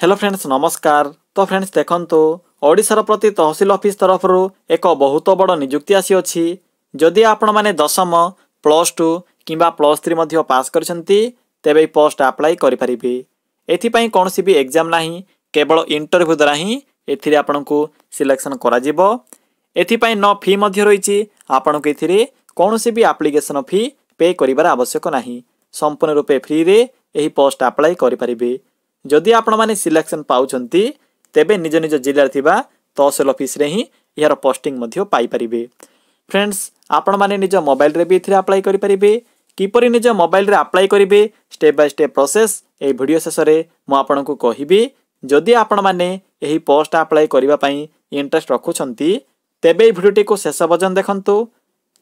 hello friends ନମସ୍କାର ତ friends ଦେଖନ୍ତୁ ଓଡ଼ିଶାର ପ୍ରତି ତହସିଲ ଅଫିସ୍ ତରଫରୁ ଏକ ବହୁତ ବଡ଼ ନିଯୁକ୍ତି ଆସିଅଛି ଯଦି ଆପଣମାନେ ଦଶମ ପ୍ଲସ୍ ଟୁ କିମ୍ବା ପ୍ଲସ୍ ଥ୍ରୀ ମଧ୍ୟ ପାସ୍ କରିଛନ୍ତି ତେବେ ଏହି ପୋଷ୍ଟ ଆପ୍ଲାଏ କରିପାରିବେ ଏଥିପାଇଁ କୌଣସି ବି ଏକ୍ଜାମ୍ ନାହିଁ କେବଳ ଇଣ୍ଟରଭ୍ୟୁ ଦ୍ୱାରା ହିଁ ଏଥିରେ ଆପଣଙ୍କୁ ସିଲେକ୍ସନ୍ କରାଯିବ ଏଥିପାଇଁ ନ ଫି ମଧ୍ୟ ରହିଛି ଆପଣଙ୍କୁ ଏଥିରେ କୌଣସି ବି ଆପ୍ଲିକେସନ୍ ଫି ପେ କରିବାର ଆବଶ୍ୟକ ନାହିଁ ସମ୍ପୂର୍ଣ୍ଣ ରୂପେ ଫ୍ରିରେ ଏହି ପୋଷ୍ଟ ଆପ୍ଲାଏ କରିପାରିବେ ଯଦି ଆପଣମାନେ ସିଲେକ୍ସନ୍ ପାଉଛନ୍ତି ତେବେ ନିଜ ନିଜ ଜିଲ୍ଲାରେ ଥିବା ତହସିଲ ଅଫିସରେ ହିଁ ଏହାର ପୋଷ୍ଟିଂ ମଧ୍ୟ ପାଇପାରିବେ ଫ୍ରେଣ୍ଡସ୍ ଆପଣମାନେ ନିଜ ମୋବାଇଲରେ ବି ଏଥିରେ ଆପ୍ଲାଏ କରିପାରିବେ କିପରି ନିଜ ମୋବାଇଲରେ ଆପ୍ଲାଏ କରିବେ ଷ୍ଟେପ୍ ବାଇ ଷ୍ଟେପ୍ ପ୍ରୋସେସ୍ ଏହି ଭିଡ଼ିଓ ଶେଷରେ ମୁଁ ଆପଣଙ୍କୁ କହିବି ଯଦି ଆପଣମାନେ ଏହି ପୋଷ୍ଟ ଆପ୍ଲାଏ କରିବା ପାଇଁ ଇଣ୍ଟରେଷ୍ଟ ରଖୁଛନ୍ତି ତେବେ ଏହି ଭିଡ଼ିଓଟିକୁ ଶେଷ ପର୍ଯ୍ୟନ୍ତ ଦେଖନ୍ତୁ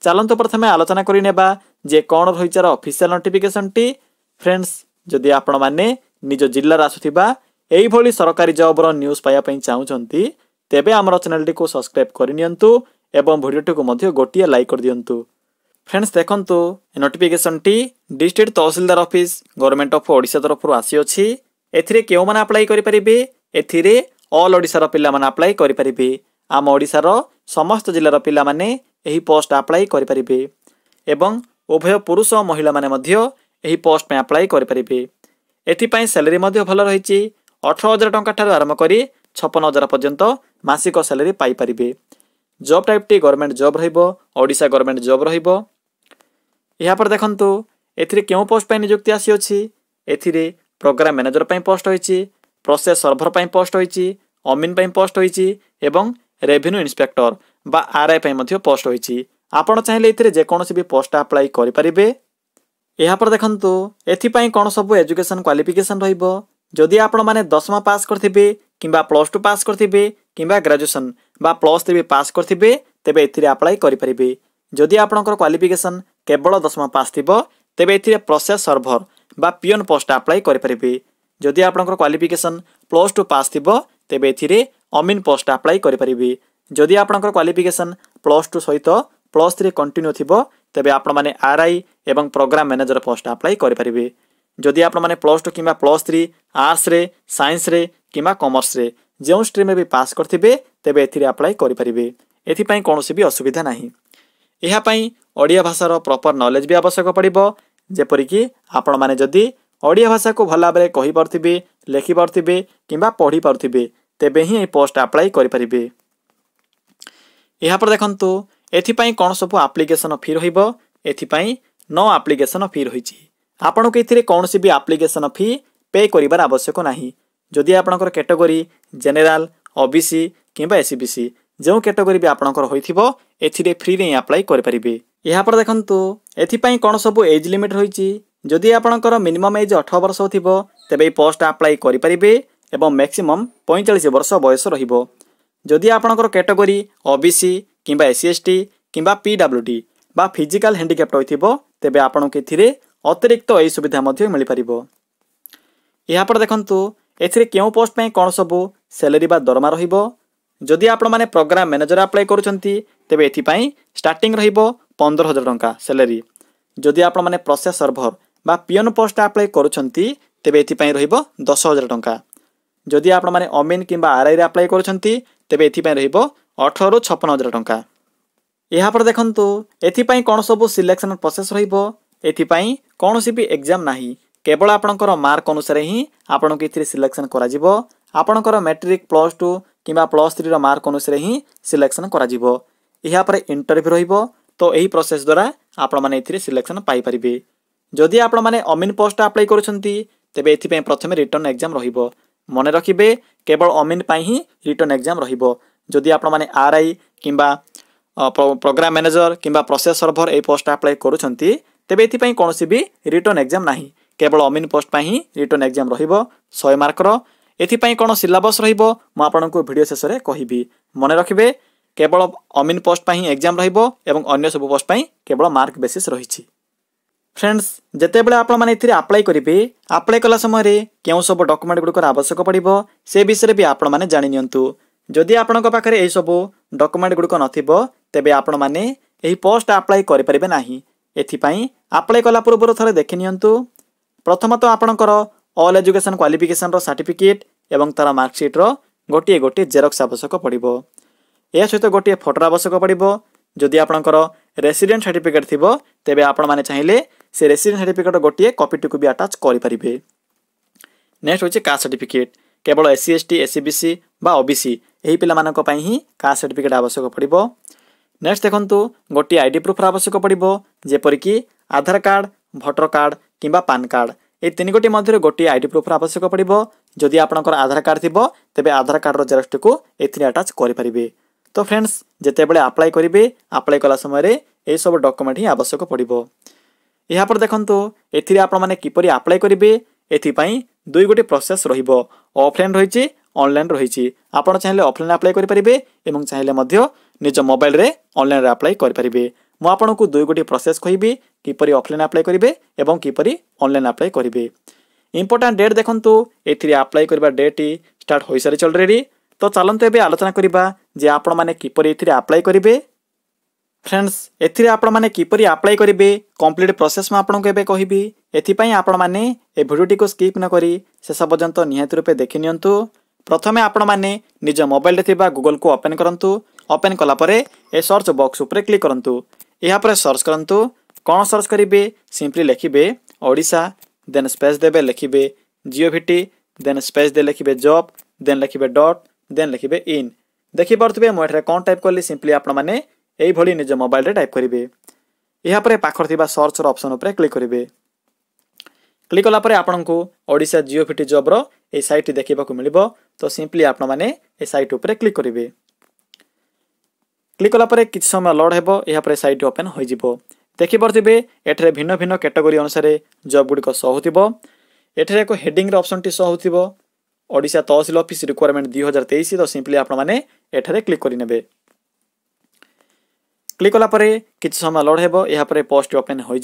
ଚାଲନ୍ତୁ ପ୍ରଥମେ ଆଲୋଚନା କରିନେବା ଯେ କ'ଣ ରହିଛି ଅଫିସିଆଲ ନୋଟିଫିକେସନଟି ଫ୍ରେଣ୍ଡସ୍ ଯଦି ଆପଣମାନେ ନିଜ ଜିଲ୍ଲାରେ ଆସୁଥିବା ଏହିଭଳି ସରକାରୀ ଜବ୍ର ନ୍ୟୁଜ୍ ପାଇବା ପାଇଁ ଚାହୁଁଛନ୍ତି ତେବେ ଆମର ଚ୍ୟାନେଲଟିକୁ ସବସ୍କ୍ରାଇବ୍ କରିନିଅନ୍ତୁ ଏବଂ ଭିଡ଼ିଓଟିକୁ ମଧ୍ୟ ଗୋଟିଏ ଲାଇକ୍ କରିଦିଅନ୍ତୁ ଫ୍ରେଣ୍ଡସ୍ ଦେଖନ୍ତୁ ନୋଟିଫିକେସନ୍ଟି district tahsildar office government of Odisha ତରଫରୁ ଆସିଅଛି ଏଥିରେ କେଉଁମାନେ ଆପ୍ଲାଏ କରିପାରିବେ ଏଥିରେ ଅଲ୍ ଓଡ଼ିଶାର ପିଲାମାନେ ଆପ୍ଲାଏ କରିପାରିବେ ଆମ ଓଡ଼ିଶାର ସମସ୍ତ ଜିଲ୍ଲାର ପିଲାମାନେ ଏହି ପୋଷ୍ଟ ଆପ୍ଲାଏ କରିପାରିବେ ଏବଂ ଉଭୟ ପୁରୁଷ ଓ ମହିଳାମାନେ ମଧ୍ୟ ଏହି ପୋଷ୍ଟ ପାଇଁ ଆପ୍ଲାଏ କରିପାରିବେ ଏଥିପାଇଁ ସାଲେରୀ ମଧ୍ୟ ଭଲ ରହିଛି ଅଠର ହଜାର ଟଙ୍କା ଠାରୁ ଆରମ୍ଭ କରି ଛପନ ହଜାର ପର୍ଯ୍ୟନ୍ତ ମାସିକ ସାଲେରୀ ପାଇପାରିବେ ଜବ୍ ଟାଇପ୍ଟି ଗଭର୍ଣ୍ଣମେଣ୍ଟ ଜବ୍ ରହିବ ଓଡ଼ିଶା ଗଭର୍ଣ୍ଣମେଣ୍ଟ ଜବ୍ ରହିବ ଏହାପରେ ଦେଖନ୍ତୁ ଏଥିରେ କେଉଁ ପୋଷ୍ଟ ପାଇଁ ନିଯୁକ୍ତି ଆସିଅଛି ଏଥିରେ ପ୍ରୋଗ୍ରାମ୍ ମ୍ୟାନେଜର ପାଇଁ ପୋଷ୍ଟ ହୋଇଛି ପ୍ରୋସେସ୍ ସର୍ଭର ପାଇଁ ପୋଷ୍ଟ ହୋଇଛି ଅମିନ୍ ପାଇଁ ପୋଷ୍ଟ ହୋଇଛି ଏବଂ ରେଭିନ୍ୟୁ ଇନ୍ସପେକ୍ଟର ବା ଆର୍ଆଇ ପାଇଁ ମଧ୍ୟ ପୋଷ୍ଟ ହୋଇଛି ଆପଣ ଚାହିଁଲେ ଏଥିରେ ଯେକୌଣସି ବି ପୋଷ୍ଟ ଆପ୍ଲାଏ କରିପାରିବେ ଏହାପରେ ଦେଖନ୍ତୁ ଏଥିପାଇଁ କ'ଣ ସବୁ ଏଜୁକେସନ୍ କ୍ୱାଲିଫିକେସନ୍ ରହିବ ଯଦି ଆପଣମାନେ ଦଶମ ପାସ୍ କରିଥିବେ କିମ୍ବା ପ୍ଲସ୍ ଟୁ ପାସ୍ କରିଥିବେ କିମ୍ବା ଗ୍ରାଜୁଏସନ୍ ବା ପ୍ଲସ୍ ଥ୍ରୀ ପାସ୍ କରିଥିବେ ତେବେ ଏଥିରେ ଆପ୍ଲାଏ କରିପାରିବେ ଯଦି ଆପଣଙ୍କର କ୍ୱାଲିଫିକେସନ୍ କେବଳ ଦଶମ ପାସ୍ ଥିବ ତେବେ ଏଥିରେ ପ୍ରସେସ୍ ସର୍ଭର ବା ପିଅନ୍ ପୋଷ୍ଟ ଆପ୍ଲାଏ କରିପାରିବେ ଯଦି ଆପଣଙ୍କର କ୍ୱାଲିଫିକେସନ୍ ପ୍ଲସ୍ ଟୁ ପାସ୍ ଥିବ ତେବେ ଏଥିରେ ଅମିନ୍ ପୋଷ୍ଟ ଆପ୍ଲାଏ କରିପାରିବେ ଯଦି ଆପଣଙ୍କର କ୍ୱାଲିଫିକେସନ୍ ପ୍ଲସ୍ ଟୁ ସହିତ ପ୍ଲସ୍ରେ କଣ୍ଟିନ୍ୟୁ ଥିବ ତେବେ ଆପଣମାନେ ଆର୍ ଆଇ ଏବଂ ପ୍ରୋଗ୍ରାମ୍ ମ୍ୟାନେଜର ପୋଷ୍ଟ ଆପ୍ଲାଏ କରିପାରିବେ ଯଦି ଆପଣମାନେ ପ୍ଲସ୍ ଟୁ କିମ୍ବା ପ୍ଲସ୍ ଥ୍ରୀ ଆର୍ଟ୍ସରେ ସାଇନ୍ସରେ କିମ୍ବା କମର୍ସରେ ଯେଉଁ ଷ୍ଟ୍ରିମ୍ରେ ବି ପାସ୍ କରିଥିବେ ତେବେ ଏଥିରେ ଆପ୍ଲାଏ କରିପାରିବେ ଏଥିପାଇଁ କୌଣସି ବି ଅସୁବିଧା ନାହିଁ ଏହା ପାଇଁ ଓଡ଼ିଆ ଭାଷାର ପ୍ରପର୍ ନଲେଜ୍ ବି ଆବଶ୍ୟକ ପଡ଼ିବ ଯେପରିକି ଆପଣମାନେ ଯଦି ଓଡ଼ିଆ ଭାଷାକୁ ଭଲ ଭାବରେ କହିପାରୁଥିବେ ଲେଖିପାରୁଥିବେ କିମ୍ବା ପଢ଼ିପାରୁଥିବେ ତେବେ ହିଁ ଏହି ପୋଷ୍ଟ ଆପ୍ଲାଏ କରିପାରିବେ ଏହାପରେ ଦେଖନ୍ତୁ ଏଥିପାଇଁ କ'ଣ ସବୁ ଆପ୍ଲିକେସନ୍ ଫି ରହିବ ଏଥିପାଇଁ ନଅ ଆପ୍ଲିକେସନ୍ ଫି ରହିଛି ଆପଣଙ୍କୁ ଏଥିରେ କୌଣସି ବି ଆପ୍ଲିକେସନ୍ ଫି ପେ କରିବାର ଆବଶ୍ୟକ ନାହିଁ ଯଦି ଆପଣଙ୍କର category general O B C କିମ୍ବା ଏସ୍ ସି ବି ସି ଯେଉଁ କ୍ୟାଟେଗୋରୀ ବି ଆପଣଙ୍କର ହୋଇଥିବ ଏଥିରେ ଫ୍ରିରେ ହିଁ ଆପ୍ଲାଏ କରିପାରିବେ ଏହାପରେ ଦେଖନ୍ତୁ ଏଥିପାଇଁ କ'ଣ ସବୁ ଏଜ୍ ଲିମିଟ୍ ରହିଛି ଯଦି ଆପଣଙ୍କର ମିନିମମ୍ ଏଜ୍ ଅଠର ବର୍ଷ ଥିବ ତେବେ ଏହି ପୋଷ୍ଟ ଆପ୍ଲାଏ କରିପାରିବେ ଏବଂ ମ୍ୟାକ୍ସିମମ୍ ପଇଁଚାଳିଶ ବର୍ଷ ବୟସ ରହିବ ଯଦି ଆପଣଙ୍କର କ୍ୟାଟେଗୋରୀ ଓ ବି ସି কিংবা এসসিএসটি কিংবা পিডাব্লুডি বা ফিজিকাল হ্যান্ডিক্যাপ রয়েছে তেবে আপনার এতে অতিরিক্ত এই সুবিধা মিপার এরপরে দেখুন এতে কেউ পোস্ট পাই কোণ সবু স্যালারি বা দরমা রহব যদি আপনার প্রোগ্রাম ম্যানেজর আপ্লাই করছেন তেবে এপাই স্টার্টিং রহব পনের হাজার টাকা স্যালারি যদি আপনার প্রসেস সর্ভর বা পিওন পোস্ট আপ্লাই করছেন তেবে এপাই রহব দশ হাজার টাকা যদি আপনার অমিন কিংবা আরআইরে আপ্লাই করছেন তেবে এপাই রহব ଅଠରରୁ ଛପନ ହଜାର ଟଙ୍କା ଏହାପରେ ଦେଖନ୍ତୁ ଏଥିପାଇଁ କ'ଣ ସବୁ ସିଲେକ୍ସନ୍ ପ୍ରୋସେସ୍ ରହିବ ଏଥିପାଇଁ କୌଣସି ବି ଏକ୍ଜାମ୍ ନାହିଁ କେବଳ ଆପଣଙ୍କର ମାର୍କ ଅନୁସାରେ ହିଁ ଆପଣଙ୍କୁ ଏଥିରେ ସିଲେକ୍ସନ୍ କରାଯିବ ଆପଣଙ୍କର ମେଟ୍ରିକ୍ ପ୍ଲସ୍ ଟୁ କିମ୍ବା ପ୍ଲସ୍ ଥ୍ରୀର ମାର୍କ ଅନୁସାରେ ହିଁ ସିଲେକ୍ସନ୍ କରାଯିବ ଏହାପରେ ଇଣ୍ଟରଭ୍ୟୁ ରହିବ ତ ଏହି ପ୍ରୋସେସ୍ ଦ୍ୱାରା ଆପଣମାନେ ଏଥିରେ ସିଲେକ୍ସନ୍ ପାଇପାରିବେ ଯଦି ଆପଣମାନେ ଅମିନ୍ ପୋଷ୍ଟ ଆପ୍ଲାଏ କରୁଛନ୍ତି ତେବେ ଏଥିପାଇଁ ପ୍ରଥମେ ରିଟର୍ଣ୍ଣ ଏକ୍ଜାମ୍ ରହିବ ମନେ ରଖିବେ କେବଳ ଅମିନ୍ ପାଇଁ ହିଁ ରିଟର୍ଣ୍ଣ ଏକ୍ଜାମ୍ ରହିବ ଯଦି ଆପଣମାନେ ଆର୍ ଆଇ କିମ୍ବା ପ୍ରୋଗ୍ରାମ୍ ମ୍ୟାନେଜର କିମ୍ବା ପ୍ରୋସେସ୍ ସର୍ଭର ଏହି ପୋଷ୍ଟ ଆପ୍ଲାଏ କରୁଛନ୍ତି ତେବେ ଏଥିପାଇଁ କୌଣସି ବି ରିଟର୍ଣ୍ଣ ଏକ୍ଜାମ୍ ନାହିଁ କେବଳ ଅମିନ୍ ପୋଷ୍ଟ ପାଇଁ ହିଁ ରିଟର୍ଣ୍ଣ ଏକ୍ଜାମ୍ ରହିବ ଶହେ ମାର୍କର ଏଥିପାଇଁ କ'ଣ ସିଲାବସ୍ ରହିବ ମୁଁ ଆପଣଙ୍କୁ ଭିଡ଼ିଓ ଶେଷରେ କହିବି ମନେ ରଖିବେ କେବଳ ଅମିନ୍ ପୋଷ୍ଟ ପାଇଁ ହିଁ ଏକ୍ଜାମ୍ ରହିବ ଏବଂ ଅନ୍ୟ ସବୁ ପୋଷ୍ଟ ପାଇଁ କେବଳ ମାର୍କ ବେସିସ୍ ରହିଛି ଫ୍ରେଣ୍ଡସ୍ ଯେତେବେଳେ ଆପଣମାନେ ଏଥିରେ ଆପ୍ଲାଏ କରିବେ ଆପ୍ଲାଏ କଲା ସମୟରେ କେଉଁ ସବୁ ଡକୁମେଣ୍ଟ ଗୁଡ଼ିକର ଆବଶ୍ୟକ ପଡ଼ିବ ସେ ବିଷୟରେ ବି ଆପଣମାନେ ଜାଣିନିଅନ୍ତୁ ଯଦି ଆପଣଙ୍କ ପାଖରେ ଏହିସବୁ ଡକୁମେଣ୍ଟ ଗୁଡ଼ିକ ନଥିବ ତେବେ ଆପଣମାନେ ଏହି ପୋଷ୍ଟ ଆପ୍ଲାଏ କରିପାରିବେ ନାହିଁ ଏଥିପାଇଁ ଆପ୍ଲାଏ କଲା ପୂର୍ବରୁ ଥରେ ଦେଖିନିଅନ୍ତୁ ପ୍ରଥମତଃ ଆପଣଙ୍କର ଅଲ୍ ଏଜୁକେସନ୍ କ୍ୱାଲିଫିକେସନ୍ର ସାର୍ଟିଫିକେଟ୍ ଏବଂ ତା'ର ମାର୍କସିଟ୍ର ଗୋଟିଏ ଗୋଟିଏ ଜେରକ୍ସ ଆବଶ୍ୟକ ପଡ଼ିବ ଏହା ସହିତ ଗୋଟିଏ ଫଟୋର ଆବଶ୍ୟକ ପଡ଼ିବ ଯଦି ଆପଣଙ୍କର ରେସିଡେଣ୍ଟ ସାର୍ଟିଫିକେଟ୍ ଥିବ ତେବେ ଆପଣମାନେ ଚାହିଁଲେ ସେ ରେସିଡେଣ୍ଟ ସାର୍ଟିଫିକେଟ୍ର ଗୋଟିଏ କପିଟିକୁ ବି ଆଟାଚ୍ କରିପାରିବେ ନେକ୍ସଟ ହେଉଛି କାଷ୍ଟ ସାର୍ଟିଫିକେଟ୍ କେବଳ S C S T S C B C বা ଓବିସି ଏହି ପିଲାମାନଙ୍କ ପାଇଁ ହିଁ କାଷ୍ଟ ସାର୍ଟିଫିକେଟ୍ ଆବଶ୍ୟକ ପଡ଼ିବ ନେକ୍ସଟ ଦେଖନ୍ତୁ ଗୋଟିଏ ଆଇ ଡି ପ୍ରୁଫ୍ର ଆବଶ୍ୟକ ପଡ଼ିବ ଯେପରିକି ଆଧାର କାର୍ଡ଼ ଭୋଟର କାର୍ଡ଼ କିମ୍ବା ପାନ୍ କାର୍ଡ଼ এই তিনগোটি মধ্যে গোটিয়ে আইডি প্রুফর আবশ্যক পড়ব যদি আপনার আধার কার্ড থাকবে তবে আধার কার্ডর জেরক্সটি এতে আটাচ করে পারে তো ফ্রেন্ডস যেতবে আপ্লাই করবে আপ্লাই কলা সময় এইসব ডকুমেন্ট হি আবশ্যক পড়ব এরপর দেখুন এতে আপনার কিপর আপ্লাই করবে এপাই দুই গোটি প্রসেস রহব অফলাইন রয়েছে অনলাইন রয়েছে আপনার চাইলে অফলাইন আপ্লাই করে পারে এবং চাইলে নিজ মোবাইলে অনলাইন আপ্লাই করে পারে মু আপনার দুই গোটি প্রসেস কহবি কিপর অফলাইন আপ্লাই করবে এবং কিপর অনলাইন আপ্লাই করবে ইম্পর্টাট ডেট দেখুন এটি আপ্লাই করা ডেটটি স্টার্ট হয়ে সারিছে অলরেডি তো চালু এবে আলোচনা করা যে আপন মানে কিপর এটি আপ্লাই করবে ফ্রেন্ডস এতে আপনার কিপর আপ্লাই করবে কমপ্লিট প্রসেস মু আপনার এবার কহবি এপাই আপনার এ ভিডিওটি স্কিপ নকি শেষ পর্যন্ত নিহতি রূপে দেখি নিউ ପ୍ରଥମେ ଆପଣମାନେ ନିଜ ମୋବାଇଲରେ ଥିବା ଗୁଗଲକୁ ଓପେନ୍ କରନ୍ତୁ ଓପେନ୍ କଲାପରେ ଏ ସର୍ଚ୍ଚ ବକ୍ସ ଉପରେ କ୍ଲିକ୍ କରନ୍ତୁ ଏହାପରେ ସର୍ଚ୍ଚ କରନ୍ତୁ କ'ଣ ସର୍ଚ୍ଚ କରିବେ ସିମ୍ପଲି ଲେଖିବେ ଓଡ଼ିଶା ଦେନ୍ ସ୍ପେସ୍ ଦେବେ ଲେଖିବେ ଜିଓ ଭିଟି ଦେନ୍ ସ୍ପେସ୍ ଦେଇ ଲେଖିବେ ଜବ୍ ଦେନ୍ ଲେଖିବେ ଡଟ୍ ଦେନ୍ ଲେଖିବେ ଇନ୍ ଦେଖିପାରୁଥିବେ ମୁଁ ଏଠାରେ କ'ଣ ଟାଇପ୍ କଲି ସିମ୍ପଲି ଆପଣମାନେ ଏଇଭଳି ନିଜ ମୋବାଇଲରେ ଟାଇପ୍ କରିବେ ଏହାପରେ ପାଖରେ ଥିବା ସର୍ଚ୍ଚର ଅପସନ୍ ଉପରେ କ୍ଲିକ୍ କରିବେ क्लिक कलापर आपको ओडा जिओ फिटी जब्र सैट्ट देखा मिले तो सीम्पली आप सैट उपर क्लिक करेंगे क्लिक कलापर कि समय लड हे यापर सैट ओपेन हो देखिपे एटे भिन्न भिन्न कैटेगोरी अनुसार जब गुड़िकटे एक हेडिंग अप्सन टी ओडा तहसिल अफिस् रिक्वयरमेंट दुई हजार तेईस तो सीम्पली आपने क्लिक करे क्लिक कलापर कि समय लड़ हे यापर पोस्ट ओपेन हो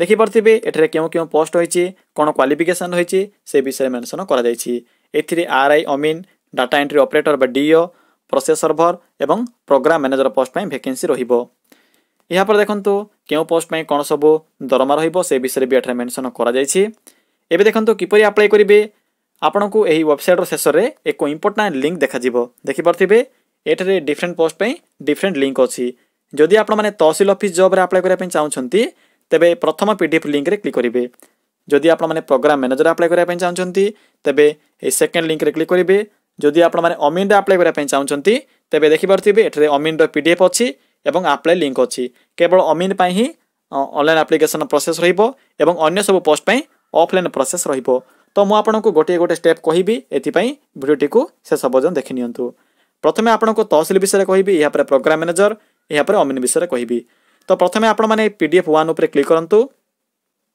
ଦେଖିପାରୁଥିବେ ଏଠାରେ କେଉଁ କେଉଁ ପୋଷ୍ଟ ହୋଇଛି କ'ଣ କ୍ୱାଲିଫିକେସନ୍ ହୋଇଛି ସେ ବିଷୟରେ ମେନସନ୍ କରାଯାଇଛି ଏଥିରେ ଆର୍ ଆଇ ଅମିନ୍ ଡାଟା ଏଣ୍ଟ୍ରି ଅପରେଟର୍ ବା ଡିଓ ପ୍ରୋସେସ୍ ସର୍ଭର ଏବଂ ପ୍ରୋଗ୍ରାମ୍ ମ୍ୟାନେଜର ପୋଷ୍ଟ ପାଇଁ ଭେକେନ୍ସି ରହିବ ଏହାପରେ ଦେଖନ୍ତୁ କେଉଁ ପୋଷ୍ଟ ପାଇଁ କ'ଣ ସବୁ ଦରମା ରହିବ ସେ ବିଷୟରେ ବି ଏଠାରେ ମେନସନ୍ କରାଯାଇଛି ଏବେ ଦେଖନ୍ତୁ କିପରି ଆପ୍ଲାଏ କରିବେ ଆପଣଙ୍କୁ ଏହି ୱେବସାଇଟ୍ର ଶେଷରେ ଏକ ଇମ୍ପୋର୍ଟାଣ୍ଟ ଲିଙ୍କ୍ ଦେଖାଯିବ ଦେଖିପାରୁଥିବେ ଏଠାରେ ଡିଫରେଣ୍ଟ ପୋଷ୍ଟ ପାଇଁ ଡିଫରେଣ୍ଟ ଲିଙ୍କ୍ ଅଛି ଯଦି ଆପଣମାନେ ତହସିଲ ଅଫିସ୍ ଜବ୍ରେ ଆପ୍ଲାଏ କରିବା ପାଇଁ ଚାହୁଁଛନ୍ତି ତେବେ ପ୍ରଥମ ପି ଡି ଏଫ୍ ଲିଙ୍କରେ କ୍ଲିକ୍ କରିବେ ଯଦି ଆପଣମାନେ ପ୍ରୋଗ୍ରାମ ମ୍ୟାନେଜର ଆପ୍ଲାଏ କରିବା ପାଇଁ ଚାହୁଁଛନ୍ତି ତେବେ ଏହି ସେକେଣ୍ଡ ଲିଙ୍କରେ କ୍ଲିକ୍ କରିବେ ଯଦି ଆପଣମାନେ ଅମିନ୍ରେ ଆପ୍ଲାଏ କରିବା ପାଇଁ ଚାହୁଁଛନ୍ତି ତେବେ ଦେଖିପାରୁଥିବେ ଏଠାରେ ଅମିନ୍ର ପି ଡି ଏଫ୍ ଅଛି ଏବଂ ଆପ୍ଲାଏ ଲିଙ୍କ ଅଛି କେବଳ ଅମିନ୍ ପାଇଁ ହିଁ ଅନଲାଇନ୍ ଆପ୍ଲିକେସନ୍ ପ୍ରୋସେସ୍ ରହିବ ଏବଂ ଅନ୍ୟ ସବୁ ପୋଷ୍ଟ ପାଇଁ ଅଫ୍ଲାଇନ୍ ପ୍ରୋସେସ୍ ରହିବ ତ ମୁଁ ଆପଣଙ୍କୁ ଗୋଟିଏ ଗୋଟିଏ ଷ୍ଟେପ୍ କହିବି ଏଥିପାଇଁ ଭିଡ଼ିଓଟିକୁ ଶେଷ ପର୍ଯ୍ୟନ୍ତ ଦେଖିନିଅନ୍ତୁ ପ୍ରଥମେ ଆପଣଙ୍କୁ ତହସିଲ ବିଷୟରେ କହିବି ଏହା ପରେ ପ୍ରୋଗ୍ରାମ ମ୍ୟାନେଜର ଏହା ପରେ ଅମିନ୍ ବିଷୟରେ କହିବି ତ ପ୍ରଥମେ ଆପଣମାନେ ପି ଡି ଏଫ୍ ୱାନ୍ ଉପରେ କ୍ଲିକ୍ କରନ୍ତୁ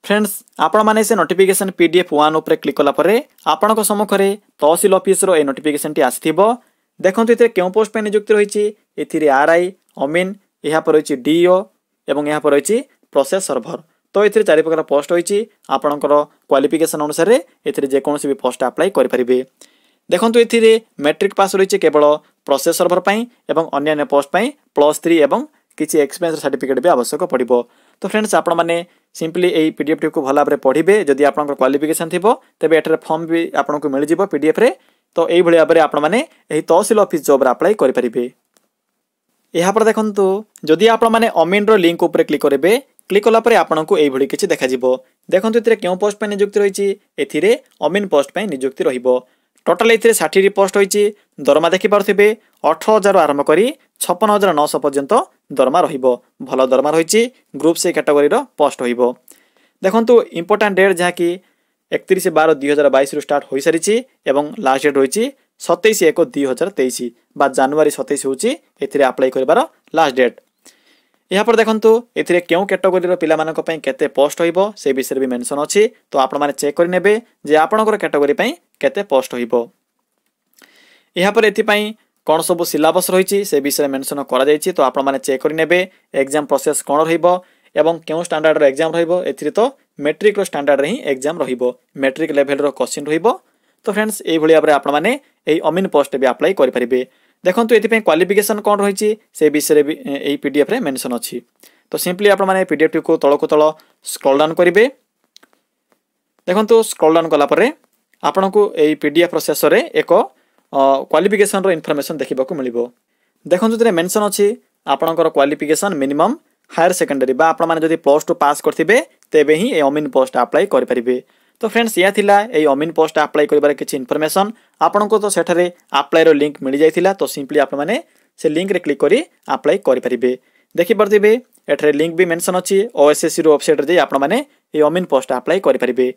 ଫ୍ରେଣ୍ଡସ୍ ଆପଣମାନେ ସେ notification P D F one ଉପରେ କ୍ଲିକ୍ କଲା ପରେ ଆପଣଙ୍କ ସମ୍ମୁଖରେ ତହସିଲ ଅଫିସ୍ର ଏ ନୋଟିଫିକେସନ୍ଟି ଆସିଥିବ ଦେଖନ୍ତୁ ଏଥିରେ କେଉଁ ପୋଷ୍ଟ ପାଇଁ ନିଯୁକ୍ତି ରହିଛି ଏଥିରେ ଆର୍ ଆଇ ଅମିନ୍ ଏହାପରେ ରହିଛି ଡିଇଓ ଏବଂ ଏହାପରେ ରହିଛି ପ୍ରୋସେସ୍ ସର୍ଭର ତ ଏଥିରେ ଚାରି ପ୍ରକାର ପୋଷ୍ଟ ରହିଛି ଆପଣଙ୍କର କ୍ୱାଲିଫିକେସନ୍ ଅନୁସାରେ ଏଥିରେ ଯେକୌଣସି ବି ପୋଷ୍ଟ ଆପ୍ଲାଏ କରିପାରିବେ ଦେଖନ୍ତୁ ଏଥିରେ ମେଟ୍ରିକ୍ ପାସ୍ ରହିଛି କେବଳ ପ୍ରୋସେସ୍ ସର୍ଭର ପାଇଁ ଏବଂ ଅନ୍ୟାନ୍ୟ ପୋଷ୍ଟ ପାଇଁ ପ୍ଲସ୍ ଥ୍ରୀ ଏବଂ କିଛି ଏକ୍ସପେନ୍ସର ସାର୍ଟିଫିକେଟ୍ ବି ଆବଶ୍ୟକ ପଡ଼ିବ ତ ଫ୍ରେଣ୍ଡସ୍ ଆପଣମାନେ ସିମ୍ପଲି ଏହି ପିଡ଼ିଏଫ୍ଟିକୁ ଭଲ ଭାବରେ ପଢ଼ିବେ ଯଦି ଆପଣଙ୍କର କ୍ୱାଲିଫିକେସନ୍ ଥିବ ତେବେ ଏଠାରେ ଫର୍ମ ବି ଆପଣଙ୍କୁ ମିଳିଯିବ ପିଡ଼ିଏଫ୍ରେ ତ ଏଇଭଳି ଭାବରେ ଆପଣମାନେ ଏହି ତହସିଲ ଅଫିସ୍ ଜବ୍ରେ ଆପ୍ଲାଏ କରିପାରିବେ ଏହାପରେ ଦେଖନ୍ତୁ ଯଦି ଆପଣମାନେ ଅମିନ୍ର ଲିଙ୍କ୍ ଉପରେ କ୍ଲିକ୍ କରିବେ କ୍ଲିକ୍ କଲା ପରେ ଆପଣଙ୍କୁ ଏହିଭଳି କିଛି ଦେଖାଯିବ ଦେଖନ୍ତୁ ଏଥିରେ କେଉଁ ପୋଷ୍ଟ ପାଇଁ ନିଯୁକ୍ତି ରହିଛି ଏଥିରେ ଅମିନ୍ ପୋଷ୍ଟ ପାଇଁ ନିଯୁକ୍ତି ରହିବ ଟୋଟାଲ୍ ଏଥିରେ ଷାଠିଏଟି ପୋଷ୍ଟ ହୋଇଛି ଦରମା ଦେଖିପାରୁଥିବେ ଅଠର ହଜାରରୁ ଆରମ୍ଭ କରି ଛପନ ହଜାର ନଅଶହ ପର୍ଯ୍ୟନ୍ତ ଦରମା ରହିବ ଭଲ ଦରମା ରହିଛି ଗ୍ରୁପ୍ ସି କ୍ୟାଟେଗୋରିର ପୋଷ୍ଟ ରହିବ ଦେଖନ୍ତୁ ଇମ୍ପୋର୍ଟାଣ୍ଟ ଡେଟ୍ ଯାହାକି ଏକତିରିଶ ବାର ଦୁଇ ହଜାର ବାଇଶରୁ ଷ୍ଟାର୍ଟ ହୋଇସାରିଛି ଏବଂ ଲାଷ୍ଟ ଡେଟ୍ ରହିଛି ସତେଇଶ ଏକ ଦୁଇ ହଜାର ତେଇଶ ବା ଜାନୁଆରୀ ସତେଇଶ ହେଉଛି ଏଥିରେ ଆପ୍ଲାଏ କରିବାର ଲାଷ୍ଟ ଡେଟ୍ ଏହାପରେ ଦେଖନ୍ତୁ ଏଥିରେ କେଉଁ କ୍ୟାଟେଗୋରିର ପିଲାମାନଙ୍କ ପାଇଁ କେତେ ପୋଷ୍ଟ ରହିବ ସେ ବିଷୟରେ ବି ମେନସନ୍ ଅଛି ତ ଆପଣମାନେ ଚେକ୍ କରିନେବେ ଯେ ଆପଣଙ୍କର କ୍ୟାଟେଗୋରି ପାଇଁ କେତେ ପୋଷ୍ଟ ରହିବ ଏହାପରେ ଏଥିପାଇଁ কোণ সব সিলাবস রয়েছে সে বিষয়ে মেনশন করা যাই তো আপনার চেক করে নেবে এক্সাম প্রসেস কোণ রহব এবং কেউ স্টাণ্ডার্ডর এক্সাম রহব এতে তো মেট্রিক স্টাণ্ডার্ডে হি এক্সাম রহব মেট্রিক লেভেলর কোশ্চিন রহব তো ফ্রেন্ডস এইভাবে ভাবে আপনার এই অমিন পোস্ট বি আপ্লাই করে পারবে দেখুন এপাই কোয়ালিফিকেসন কোণ রয়েছে সে বিষয়ে এই পিডিএফ্রে মেনশন অছি তো সিম্পলি আপনার পিডিএফটি তলকু তল স্ক্রল ডাউন করবে দেখুন স্ক্রল ডাউন কলাপরে আপনার এই পিডিএফ প্রসেসরে এক କ୍ୱାଲିଫିକେସନ୍ର ଇନଫର୍ମେସନ୍ ଦେଖିବାକୁ ମିଳିବ ଦେଖନ୍ତୁ ଏଥିରେ ମେନ୍ସନ୍ ଅଛି ଆପଣଙ୍କର କ୍ୱାଲିଫିକେସନ୍ ମିନିମମ୍ ହାୟର ସେକେଣ୍ଡାରୀ ବା ଆପଣମାନେ ଯଦି ପ୍ଲସ୍ ଟୁ ପାସ୍ କରିଥିବେ ତେବେ ହିଁ ଏ ଅମିନ୍ ପୋଷ୍ଟ ଆପ୍ଲାଏ କରିପାରିବେ ତ ଫ୍ରେଣ୍ଡସ୍ ଏହା ଥିଲା ଏହି ଅମିନ୍ ପୋଷ୍ଟ ଆପ୍ଲାଏ କରିବାର କିଛି ଇନଫର୍ମେସନ୍ ଆପଣଙ୍କୁ ତ ସେଠାରେ ଆପ୍ଲାଏର ଲିଙ୍କ୍ ମିଳିଯାଇଥିଲା ତ ସିମ୍ପଲି ଆପଣମାନେ ସେ ଲିଙ୍କ୍ରେ କ୍ଲିକ୍ କରି ଆପ୍ଲାଏ କରିପାରିବେ ଦେଖିପାରୁଥିବେ ଏଠାରେ ଲିଙ୍କ୍ ବି ମେନ୍ସନ୍ ଅଛି ଓ ଏସ୍ ଏସ୍ ସିରୁ ୱେବସାଇଟ୍ରେ ଯାଇ ଆପଣମାନେ ଏହି ଅମିନ୍ ପୋଷ୍ଟ ଆପ୍ଲାଏ କରିପାରିବେ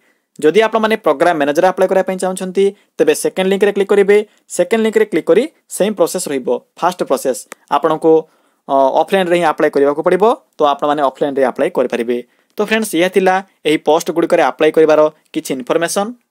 যদি আপনার প্রোগ্রাম ম্যানেজর আপ্লাই করা চাহুন তবে সেকেন্ড লিঙ্ক ক্লিক করবে সেকেন্ড লিঙ্ক ক্লিক করে সেম প্রোসেস রহব ফাষ্ট প্রোসেস আপনার অফলাইন্রে হি আপ্লাই করা পড়ব তো আপনার অফলাইন্রে আপ্লাই করে পারে তো ফ্রেন্ডস ইয়া এই পোস্ট গুড়িকরে আপ্লাই করার কিছু ইনফরমেসন